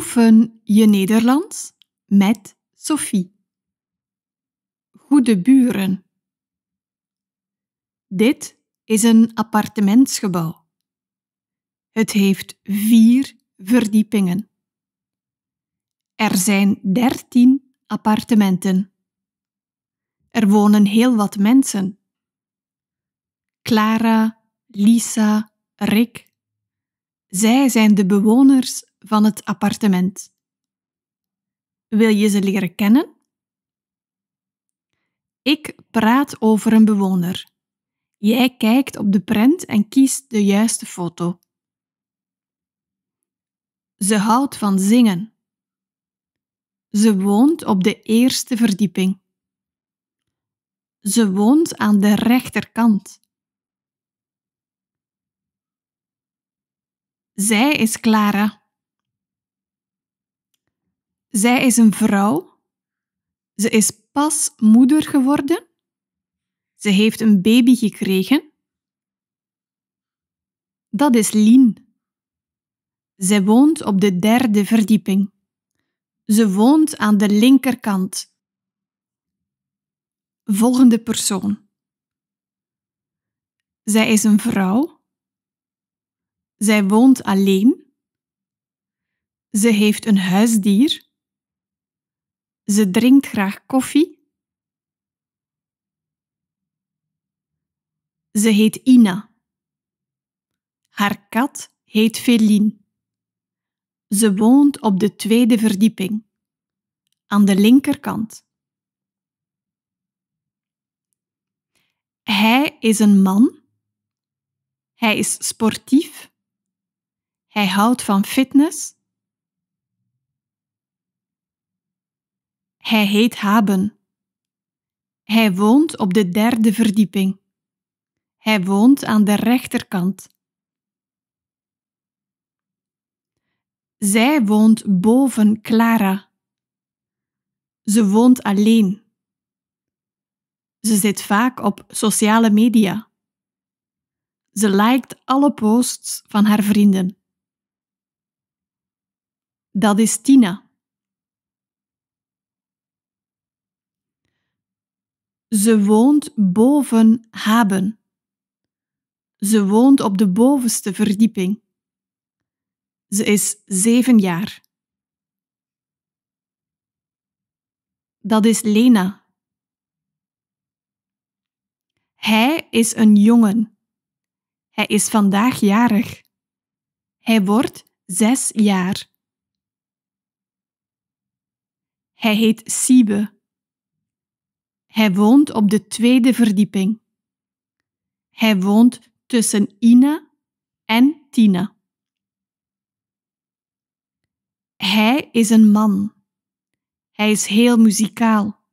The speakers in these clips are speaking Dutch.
Oefen je Nederlands met Sophie. Goede buren. Dit is een appartementsgebouw. Het heeft vier verdiepingen. Er zijn dertien appartementen. Er wonen heel wat mensen. Clara, Lisa, Rick. Zij zijn de bewoners van het appartement. Wil je ze leren kennen? Ik praat over een bewoner. Jij kijkt op de prent en kiest de juiste foto. Ze houdt van zingen. Ze woont op de eerste verdieping. Ze woont aan de rechterkant. Zij is Clara. Zij is een vrouw. Ze is pas moeder geworden. Ze heeft een baby gekregen. Dat is Lien. Zij woont op de derde verdieping. Ze woont aan de linkerkant. Volgende persoon. Zij is een vrouw. Zij woont alleen. Ze heeft een huisdier. Ze drinkt graag koffie. Ze heet Ina. Haar kat heet Feline. Ze woont op de tweede verdieping, aan de linkerkant. Hij is een man. Hij is sportief. Hij houdt van fitness. Hij heet Haben. Hij woont op de derde verdieping. Hij woont aan de rechterkant. Zij woont boven Clara. Ze woont alleen. Ze zit vaak op sociale media. Ze liked alle posts van haar vrienden. Dat is Tina. Ze woont boven Haben. Ze woont op de bovenste verdieping. Ze is zeven jaar. Dat is Lena. Hij is een jongen. Hij is vandaag jarig. Hij wordt zes jaar. Hij heet Siebe. Hij woont op de tweede verdieping. Hij woont tussen Ina en Tina. Hij is een man. Hij is heel muzikaal.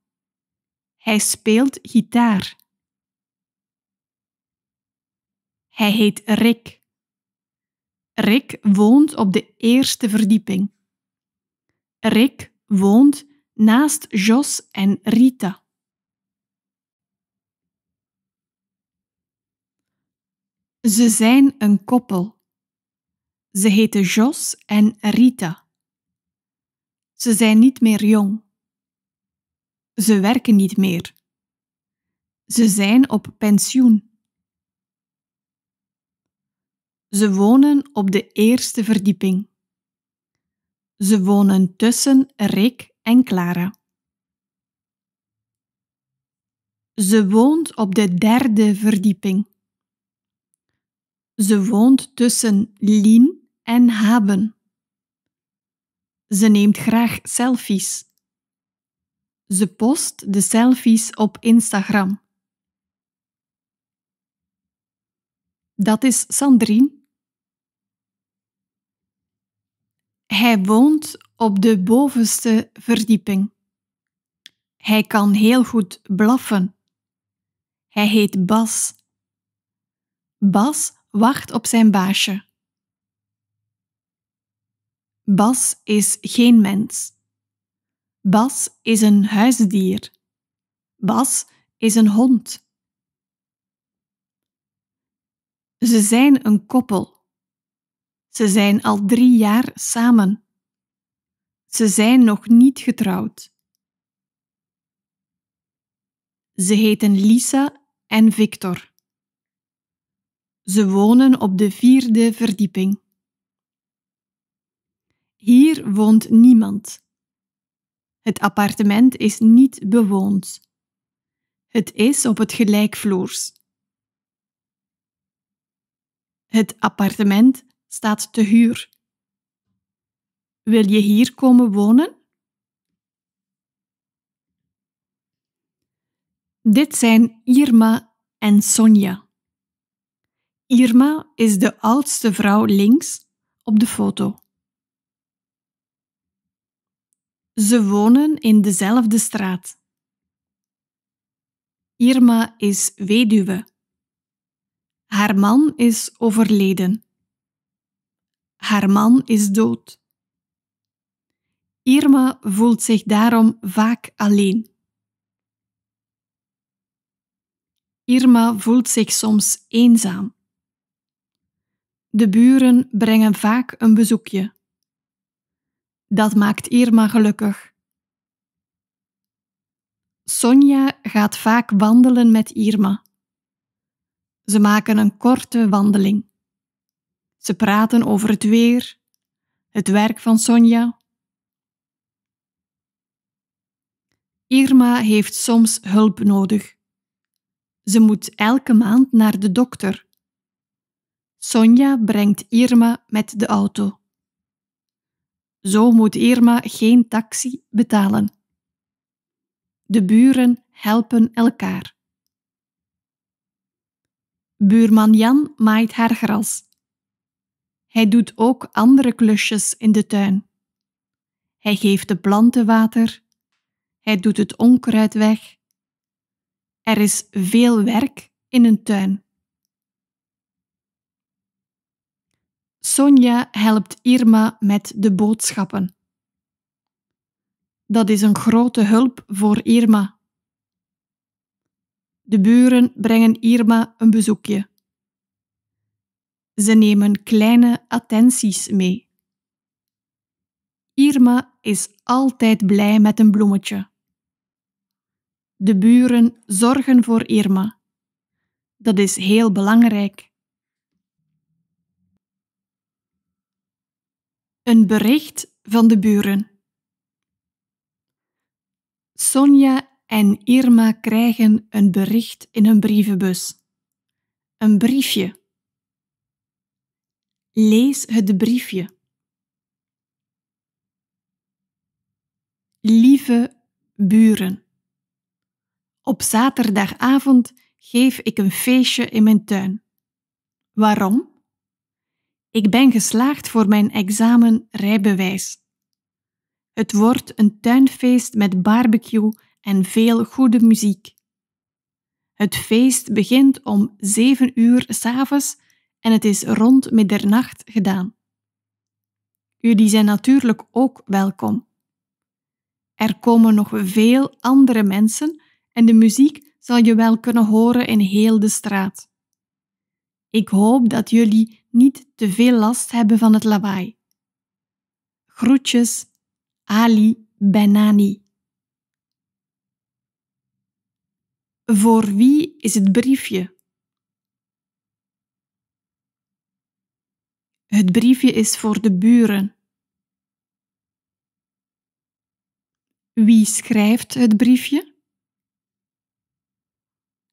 Hij speelt gitaar. Hij heet Rick. Rick woont op de eerste verdieping. Rick woont naast Jos en Rita. Ze zijn een koppel. Ze heten Jos en Rita. Ze zijn niet meer jong. Ze werken niet meer. Ze zijn op pensioen. Ze wonen op de eerste verdieping. Ze wonen tussen Rick en Clara. Ze woont op de derde verdieping. Ze woont tussen Lien en Haben. Ze neemt graag selfies. Ze post de selfies op Instagram. Dat is Sandrine. Hij woont op de bovenste verdieping. Hij kan heel goed blaffen. Hij heet Bas. Bas wacht op zijn baasje. Bas is geen mens. Bas is een huisdier. Bas is een hond. Ze zijn een koppel. Ze zijn al drie jaar samen. Ze zijn nog niet getrouwd. Ze heten Lisa en Victor. Ze wonen op de vierde verdieping. Hier woont niemand. Het appartement is niet bewoond. Het is op het gelijkvloers. Het appartement staat te huur. Wil je hier komen wonen? Dit zijn Irma en Sonja. Irma is de oudste vrouw links op de foto. Ze wonen in dezelfde straat. Irma is weduwe. Haar man is overleden. Haar man is dood. Irma voelt zich daarom vaak alleen. Irma voelt zich soms eenzaam. De buren brengen vaak een bezoekje. Dat maakt Irma gelukkig. Sonja gaat vaak wandelen met Irma. Ze maken een korte wandeling. Ze praten over het weer, het werk van Sonja. Irma heeft soms hulp nodig. Ze moet elke maand naar de dokter Sonja brengt Irma met de auto. Zo moet Irma geen taxi betalen. De buren helpen elkaar. Buurman Jan maait haar gras. Hij doet ook andere klusjes in de tuin. Hij geeft de planten water. Hij doet het onkruid weg. Er is veel werk in een tuin. Sonja helpt Irma met de boodschappen. Dat is een grote hulp voor Irma. De buren brengen Irma een bezoekje. Ze nemen kleine attenties mee. Irma is altijd blij met een bloemetje. De buren zorgen voor Irma. Dat is heel belangrijk. Een bericht van de buren. Sonja en Irma krijgen een bericht in hun brievenbus. Een briefje. Lees het briefje. Lieve buren. Op zaterdagavond geef ik een feestje in mijn tuin. Waarom? Ik ben geslaagd voor mijn examen rijbewijs. Het wordt een tuinfeest met barbecue en veel goede muziek. Het feest begint om zeven uur s'avonds en het is rond middernacht gedaan. Jullie zijn natuurlijk ook welkom. Er komen nog veel andere mensen en de muziek zal je wel kunnen horen in heel de straat. Ik hoop dat jullie niet te veel last hebben van het lawaai. Groetjes, Ali Benani. Voor wie is het briefje? Het briefje is voor de buren. Wie schrijft het briefje?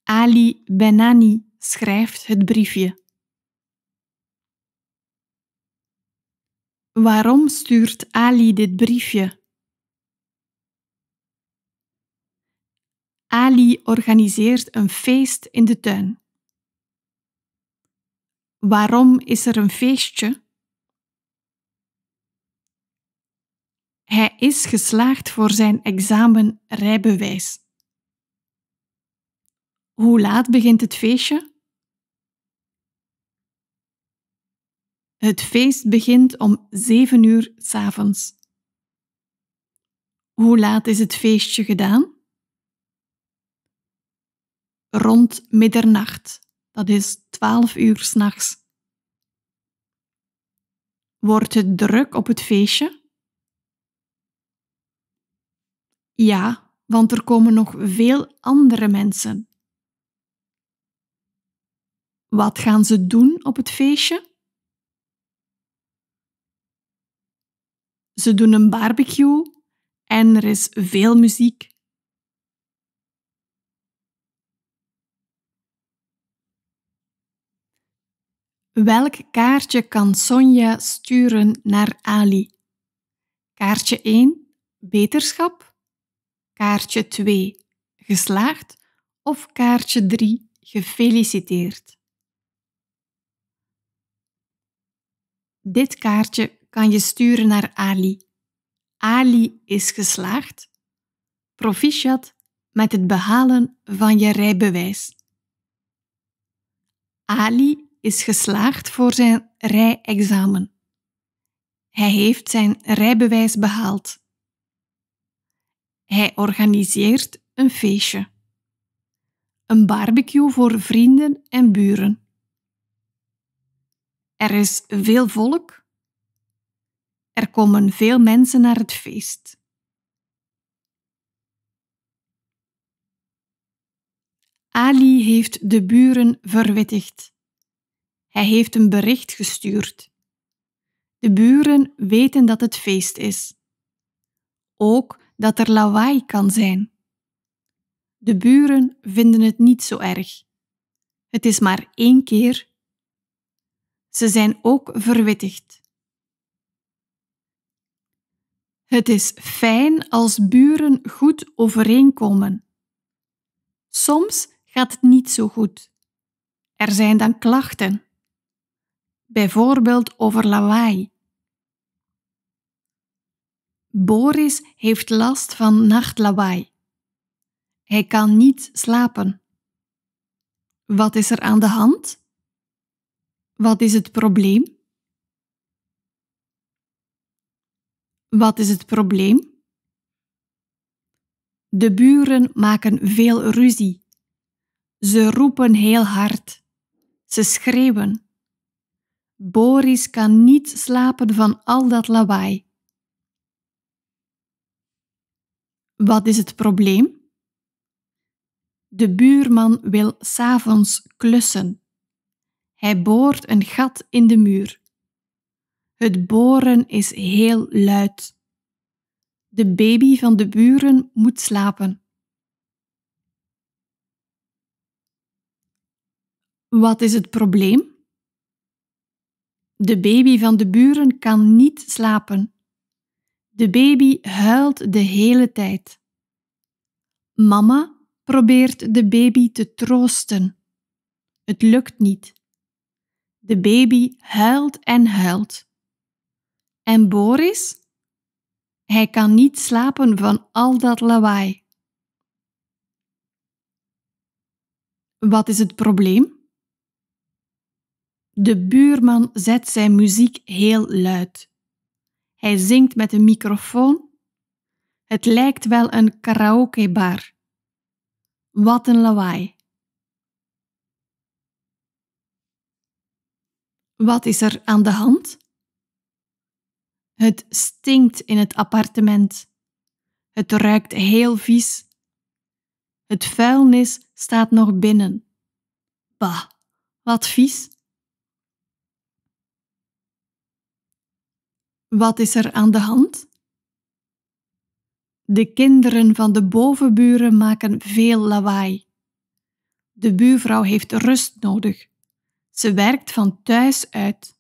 Ali Benani schrijft het briefje. Waarom stuurt Ali dit briefje? Ali organiseert een feest in de tuin. Waarom is er een feestje? Hij is geslaagd voor zijn examen rijbewijs. Hoe laat begint het feestje? Het feest begint om zeven uur s'avonds. Hoe laat is het feestje gedaan? Rond middernacht, dat is twaalf uur s'nachts. Wordt het druk op het feestje? Ja, want er komen nog veel andere mensen. Wat gaan ze doen op het feestje? Ze doen een barbecue en er is veel muziek. Welk kaartje kan Sonja sturen naar Ali? Kaartje 1, beterschap. Kaartje 2, geslaagd. Of kaartje 3, gefeliciteerd. Dit kaartje kan je sturen naar Ali. Ali is geslaagd. Proficiat met het behalen van je rijbewijs. Ali is geslaagd voor zijn rijexamen. Hij heeft zijn rijbewijs behaald. Hij organiseert een feestje. Een barbecue voor vrienden en buren. Er is veel volk er komen veel mensen naar het feest. Ali heeft de buren verwittigd. Hij heeft een bericht gestuurd. De buren weten dat het feest is. Ook dat er lawaai kan zijn. De buren vinden het niet zo erg. Het is maar één keer. Ze zijn ook verwittigd. Het is fijn als buren goed overeenkomen. Soms gaat het niet zo goed. Er zijn dan klachten, bijvoorbeeld over lawaai. Boris heeft last van nachtlawaai. Hij kan niet slapen. Wat is er aan de hand? Wat is het probleem? Wat is het probleem? De buren maken veel ruzie. Ze roepen heel hard. Ze schreeuwen. Boris kan niet slapen van al dat lawaai. Wat is het probleem? De buurman wil s'avonds klussen. Hij boort een gat in de muur. Het boren is heel luid. De baby van de buren moet slapen. Wat is het probleem? De baby van de buren kan niet slapen. De baby huilt de hele tijd. Mama probeert de baby te troosten. Het lukt niet. De baby huilt en huilt. En Boris? Hij kan niet slapen van al dat lawaai. Wat is het probleem? De buurman zet zijn muziek heel luid. Hij zingt met een microfoon. Het lijkt wel een karaokebar. Wat een lawaai. Wat is er aan de hand? Het stinkt in het appartement. Het ruikt heel vies. Het vuilnis staat nog binnen. Bah, wat vies. Wat is er aan de hand? De kinderen van de bovenburen maken veel lawaai. De buurvrouw heeft rust nodig. Ze werkt van thuis uit.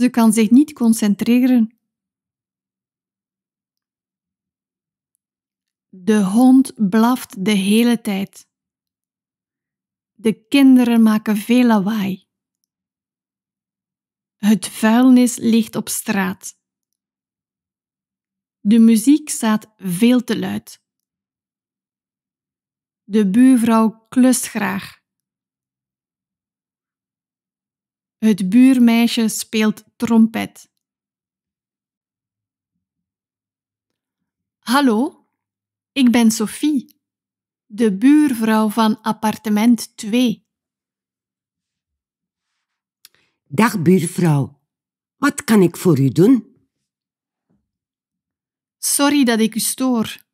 Ze kan zich niet concentreren. De hond blaft de hele tijd. De kinderen maken veel lawaai. Het vuilnis ligt op straat. De muziek staat veel te luid. De buurvrouw klust graag. Het buurmeisje speelt trompet. Hallo, ik ben Sophie, de buurvrouw van appartement 2. Dag buurvrouw, wat kan ik voor u doen? Sorry dat ik u stoor.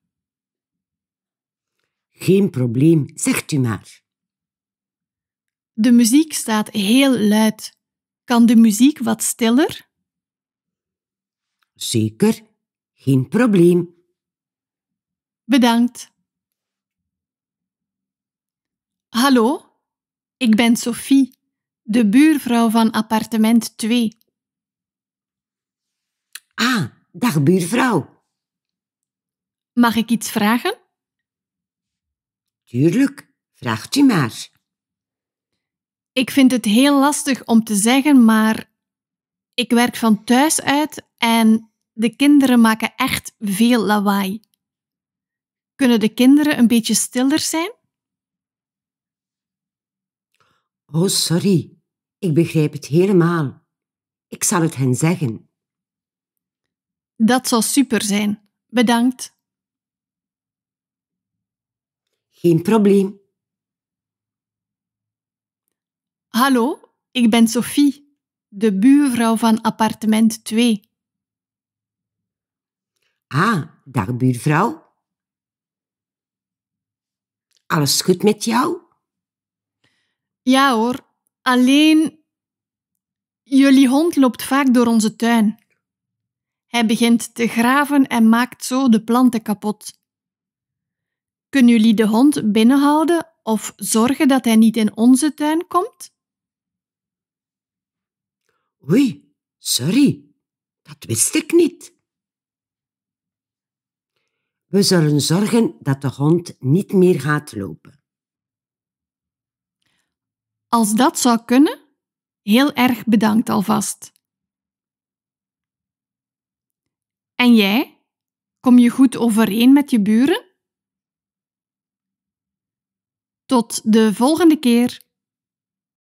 Geen probleem, zegt u maar. De muziek staat heel luid. Kan de muziek wat stiller? Zeker, geen probleem. Bedankt. Hallo, ik ben Sophie, de buurvrouw van appartement 2. Ah, dag buurvrouw. Mag ik iets vragen? Tuurlijk, vraagt u maar. Ik vind het heel lastig om te zeggen, maar ik werk van thuis uit en de kinderen maken echt veel lawaai. Kunnen de kinderen een beetje stiller zijn? Oh, sorry. Ik begrijp het helemaal. Ik zal het hen zeggen. Dat zal super zijn. Bedankt. Geen probleem. Hallo, ik ben Sophie, de buurvrouw van appartement 2. Ah, dag buurvrouw. Alles goed met jou? Ja hoor, alleen jullie hond loopt vaak door onze tuin. Hij begint te graven en maakt zo de planten kapot. Kunnen jullie de hond binnenhouden of zorgen dat hij niet in onze tuin komt? Oei, sorry, dat wist ik niet. We zullen zorgen dat de hond niet meer gaat lopen. Als dat zou kunnen, heel erg bedankt alvast. En jij? Kom je goed overeen met je buren? Tot de volgende keer.